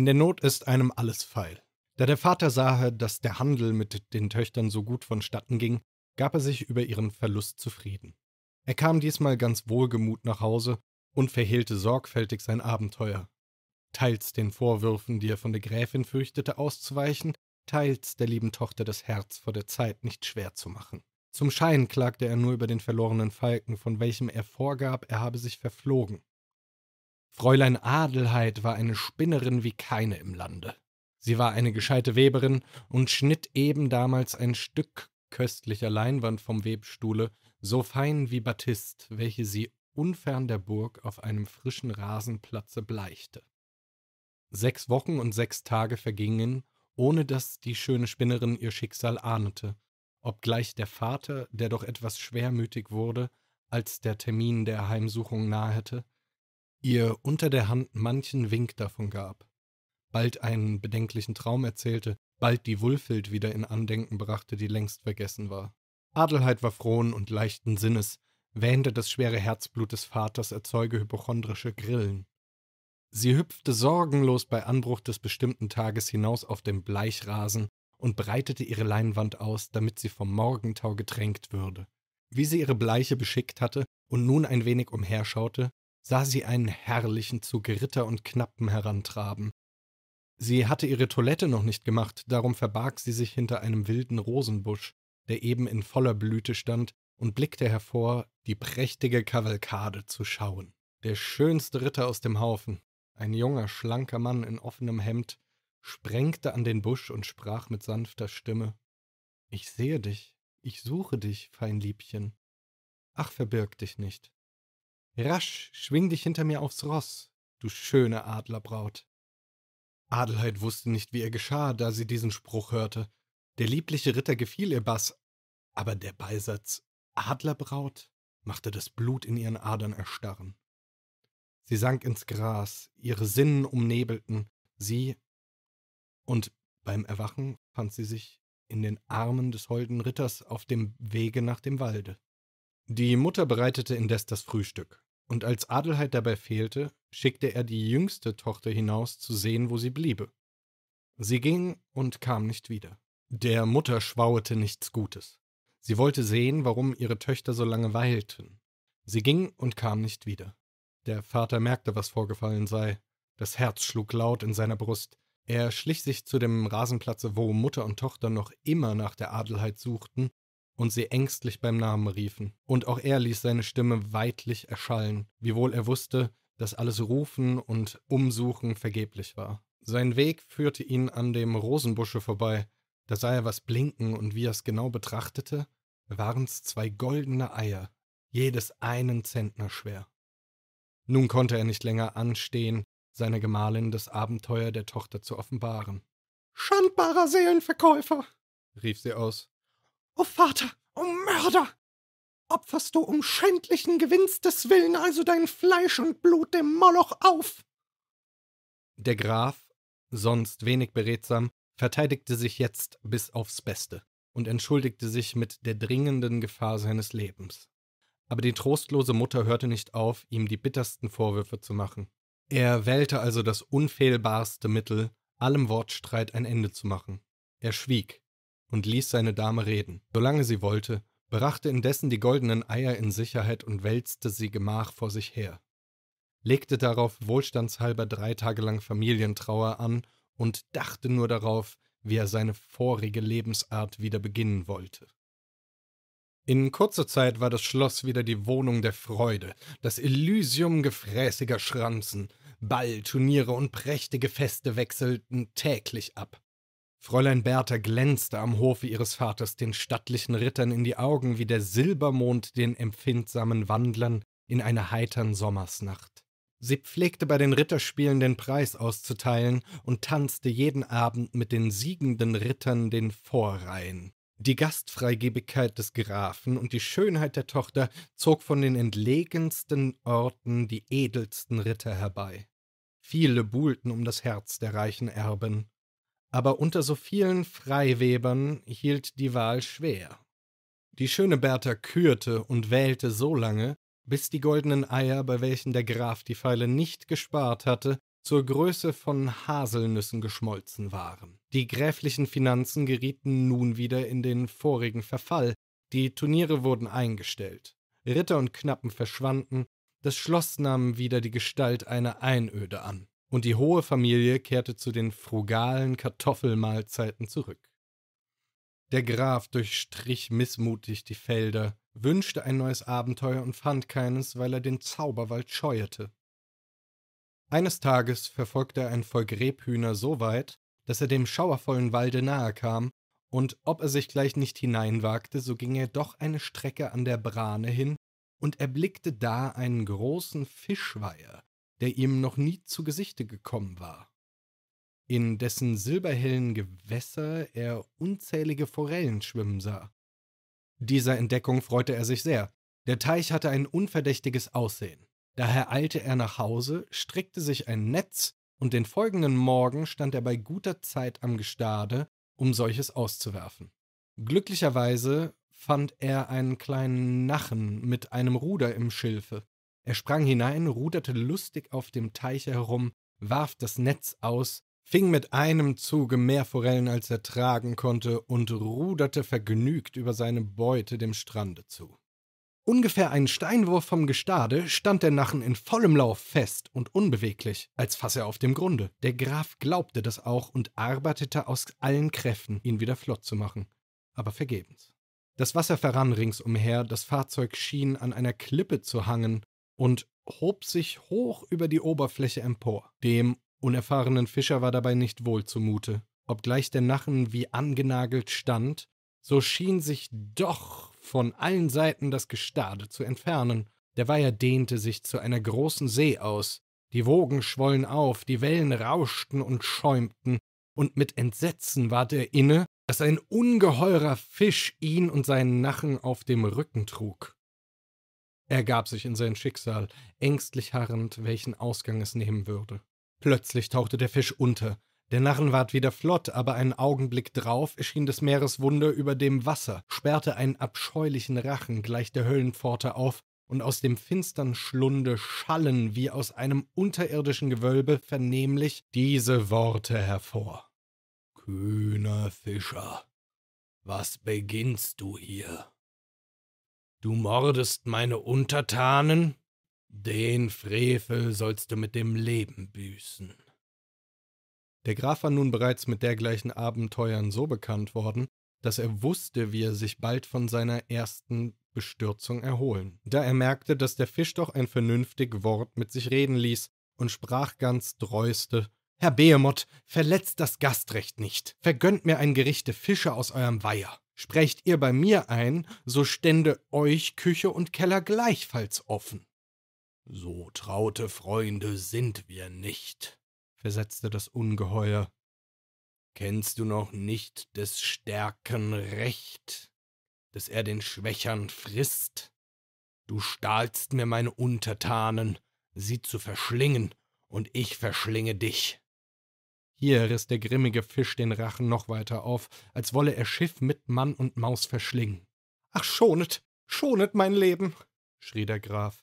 In der Not ist einem alles feil. Da der Vater sahe, dass der Handel mit den Töchtern so gut vonstatten ging, gab er sich über ihren Verlust zufrieden. Er kam diesmal ganz wohlgemut nach Hause und verhehlte sorgfältig sein Abenteuer. Teils den Vorwürfen, die er von der Gräfin fürchtete, auszuweichen, teils der lieben Tochter das Herz vor der Zeit nicht schwer zu machen. Zum Schein klagte er nur über den verlorenen Falken, von welchem er vorgab, er habe sich verflogen. Fräulein Adelheid war eine Spinnerin wie keine im Lande. Sie war eine gescheite Weberin und schnitt eben damals ein Stück köstlicher Leinwand vom Webstuhle, so fein wie Batist, welche sie unfern der Burg auf einem frischen Rasenplatze bleichte. Sechs Wochen und sechs Tage vergingen, ohne dass die schöne Spinnerin ihr Schicksal ahnete, obgleich der Vater, der doch etwas schwermütig wurde, als der Termin der Heimsuchung nahete, ihr unter der Hand manchen Wink davon gab, bald einen bedenklichen Traum erzählte, bald die Wulfild wieder in Andenken brachte, die längst vergessen war. Adelheid war frohen und leichten Sinnes, wähnte das schwere Herzblut des Vaters erzeuge hypochondrische Grillen. Sie hüpfte sorgenlos bei Anbruch des bestimmten Tages hinaus auf den Bleichrasen und breitete ihre Leinwand aus, damit sie vom Morgentau getränkt würde. Wie sie ihre Bleiche beschickt hatte und nun ein wenig umherschaute, sah sie einen herrlichen Zug Ritter und Knappen herantraben. Sie hatte ihre Toilette noch nicht gemacht, darum verbarg sie sich hinter einem wilden Rosenbusch, der eben in voller Blüte stand, und blickte hervor, die prächtige Kavalkade zu schauen. Der schönste Ritter aus dem Haufen, ein junger, schlanker Mann in offenem Hemd, sprengte an den Busch und sprach mit sanfter Stimme Ich sehe dich, ich suche dich, fein Liebchen. Ach, verbirg dich nicht. Rasch, schwing dich hinter mir aufs Ross, du schöne Adlerbraut. Adelheid wusste nicht, wie ihr geschah, da sie diesen Spruch hörte. Der liebliche Ritter gefiel ihr Bass, aber der Beisatz Adlerbraut machte das Blut in ihren Adern erstarren. Sie sank ins Gras, ihre Sinnen umnebelten, sie und beim Erwachen fand sie sich in den Armen des holden Ritters auf dem Wege nach dem Walde. Die Mutter bereitete indes das Frühstück und als Adelheid dabei fehlte, schickte er die jüngste Tochter hinaus, zu sehen, wo sie bliebe. Sie ging und kam nicht wieder. Der Mutter schwauete nichts Gutes. Sie wollte sehen, warum ihre Töchter so lange weilten. Sie ging und kam nicht wieder. Der Vater merkte, was vorgefallen sei. Das Herz schlug laut in seiner Brust. Er schlich sich zu dem Rasenplatze, wo Mutter und Tochter noch immer nach der Adelheid suchten, und sie ängstlich beim Namen riefen. Und auch er ließ seine Stimme weidlich erschallen, wiewohl er wusste, dass alles Rufen und Umsuchen vergeblich war. Sein Weg führte ihn an dem Rosenbusche vorbei. Da sah er was blinken, und wie er es genau betrachtete, waren's zwei goldene Eier, jedes einen Zentner schwer. Nun konnte er nicht länger anstehen, seiner Gemahlin das Abenteuer der Tochter zu offenbaren. Schandbarer Seelenverkäufer! rief sie aus. O Vater, o Mörder! Opferst du um schändlichen Gewinns des Willen also dein Fleisch und Blut dem Moloch auf? Der Graf, sonst wenig beredsam, verteidigte sich jetzt bis aufs Beste und entschuldigte sich mit der dringenden Gefahr seines Lebens. Aber die trostlose Mutter hörte nicht auf, ihm die bittersten Vorwürfe zu machen. Er wählte also das unfehlbarste Mittel, allem Wortstreit ein Ende zu machen. Er schwieg, und ließ seine Dame reden, solange sie wollte, brachte indessen die goldenen Eier in Sicherheit und wälzte sie Gemach vor sich her, legte darauf wohlstandshalber drei Tage lang Familientrauer an und dachte nur darauf, wie er seine vorige Lebensart wieder beginnen wollte. In kurzer Zeit war das Schloss wieder die Wohnung der Freude, das Elysium gefräßiger Schranzen, Ballturniere und prächtige Feste wechselten täglich ab. Fräulein Bertha glänzte am Hofe ihres Vaters den stattlichen Rittern in die Augen, wie der Silbermond den empfindsamen Wandlern in einer heitern Sommersnacht. Sie pflegte bei den Ritterspielen den Preis auszuteilen und tanzte jeden Abend mit den siegenden Rittern den Vorreihen. Die Gastfreigebigkeit des Grafen und die Schönheit der Tochter zog von den entlegensten Orten die edelsten Ritter herbei. Viele buhlten um das Herz der reichen Erben, aber unter so vielen Freiwebern hielt die Wahl schwer. Die schöne Schöneberter kürte und wählte so lange, bis die goldenen Eier, bei welchen der Graf die Pfeile nicht gespart hatte, zur Größe von Haselnüssen geschmolzen waren. Die gräflichen Finanzen gerieten nun wieder in den vorigen Verfall, die Turniere wurden eingestellt, Ritter und Knappen verschwanden, das Schloss nahm wieder die Gestalt einer Einöde an und die hohe Familie kehrte zu den frugalen Kartoffelmahlzeiten zurück. Der Graf durchstrich missmutig die Felder, wünschte ein neues Abenteuer und fand keines, weil er den Zauberwald scheuerte. Eines Tages verfolgte er ein Volk Rebhühner so weit, dass er dem schauervollen Walde nahe kam, und ob er sich gleich nicht hineinwagte, so ging er doch eine Strecke an der Brane hin und erblickte da einen großen Fischweiher, der ihm noch nie zu Gesichte gekommen war, in dessen silberhellen Gewässer er unzählige Forellen schwimmen sah. Dieser Entdeckung freute er sich sehr. Der Teich hatte ein unverdächtiges Aussehen. Daher eilte er nach Hause, strickte sich ein Netz und den folgenden Morgen stand er bei guter Zeit am Gestade, um solches auszuwerfen. Glücklicherweise fand er einen kleinen Nachen mit einem Ruder im Schilfe, er sprang hinein, ruderte lustig auf dem Teiche herum, warf das Netz aus, fing mit einem Zuge mehr Forellen, als er tragen konnte, und ruderte vergnügt über seine Beute dem Strande zu. Ungefähr einen Steinwurf vom Gestade stand der Nachen in vollem Lauf fest und unbeweglich, als fasse er auf dem Grunde. Der Graf glaubte das auch und arbeitete aus allen Kräften, ihn wieder flott zu machen, aber vergebens. Das Wasser verrann ringsumher, das Fahrzeug schien an einer Klippe zu hangen, und hob sich hoch über die Oberfläche empor. Dem unerfahrenen Fischer war dabei nicht wohl zumute. Obgleich der Nachen wie angenagelt stand, so schien sich doch von allen Seiten das Gestade zu entfernen. Der Weiher dehnte sich zu einer großen See aus. Die Wogen schwollen auf, die Wellen rauschten und schäumten, und mit Entsetzen ward er inne, dass ein ungeheurer Fisch ihn und seinen Nachen auf dem Rücken trug. Er gab sich in sein Schicksal, ängstlich harrend, welchen Ausgang es nehmen würde. Plötzlich tauchte der Fisch unter. Der Narren ward wieder flott, aber einen Augenblick drauf erschien des Meeres Wunder über dem Wasser, sperrte einen abscheulichen Rachen gleich der Höllenpforte auf, und aus dem finstern Schlunde schallen wie aus einem unterirdischen Gewölbe vernehmlich diese Worte hervor. Kühner Fischer, was beginnst du hier? Du mordest meine Untertanen? Den Frevel sollst du mit dem Leben büßen. Der Graf war nun bereits mit dergleichen Abenteuern so bekannt worden, dass er wusste, wie er sich bald von seiner ersten Bestürzung erholen, da er merkte, dass der Fisch doch ein vernünftig Wort mit sich reden ließ und sprach ganz dreuste Herr Behemoth, verletzt das Gastrecht nicht, vergönnt mir ein Gerichte Fische aus eurem Weiher. Sprecht ihr bei mir ein, so stände euch Küche und Keller gleichfalls offen. So traute Freunde sind wir nicht, versetzte das Ungeheuer. Kennst du noch nicht des Stärken Recht, dass er den Schwächern frisst? Du stahlst mir meine Untertanen, sie zu verschlingen, und ich verschlinge dich. Hier riss der grimmige Fisch den Rachen noch weiter auf, als wolle er Schiff mit Mann und Maus verschlingen. Ach, schonet, schonet mein Leben, schrie der Graf.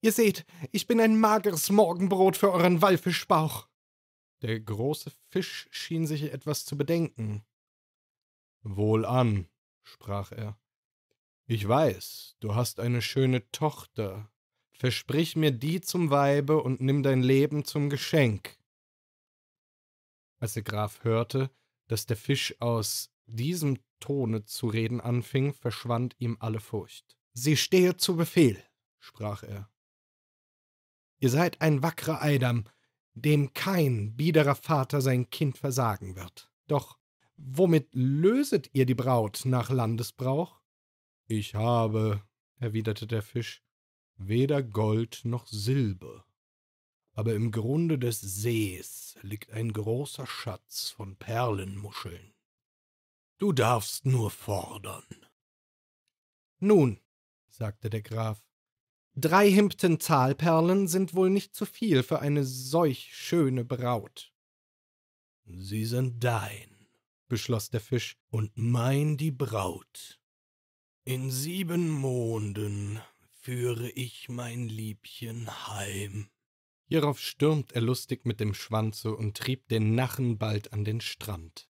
Ihr seht, ich bin ein mageres Morgenbrot für euren Wallfischbauch. Der große Fisch schien sich etwas zu bedenken. Wohlan, sprach er. Ich weiß, du hast eine schöne Tochter. Versprich mir die zum Weibe und nimm dein Leben zum Geschenk als der Graf hörte, dass der Fisch aus diesem Tone zu reden anfing, verschwand ihm alle Furcht. Sie stehe zu Befehl, sprach er. Ihr seid ein wackrer Eidam, dem kein biederer Vater sein Kind versagen wird. Doch womit löset ihr die Braut nach Landesbrauch? Ich habe, erwiderte der Fisch, weder Gold noch Silber aber im Grunde des Sees liegt ein großer Schatz von Perlenmuscheln. Du darfst nur fordern. Nun, sagte der Graf, drei Himptentalperlen sind wohl nicht zu viel für eine solch schöne Braut. Sie sind dein, beschloss der Fisch, und mein die Braut. In sieben Monden führe ich mein Liebchen heim. Hierauf stürmt er lustig mit dem Schwanze und trieb den Nachen bald an den Strand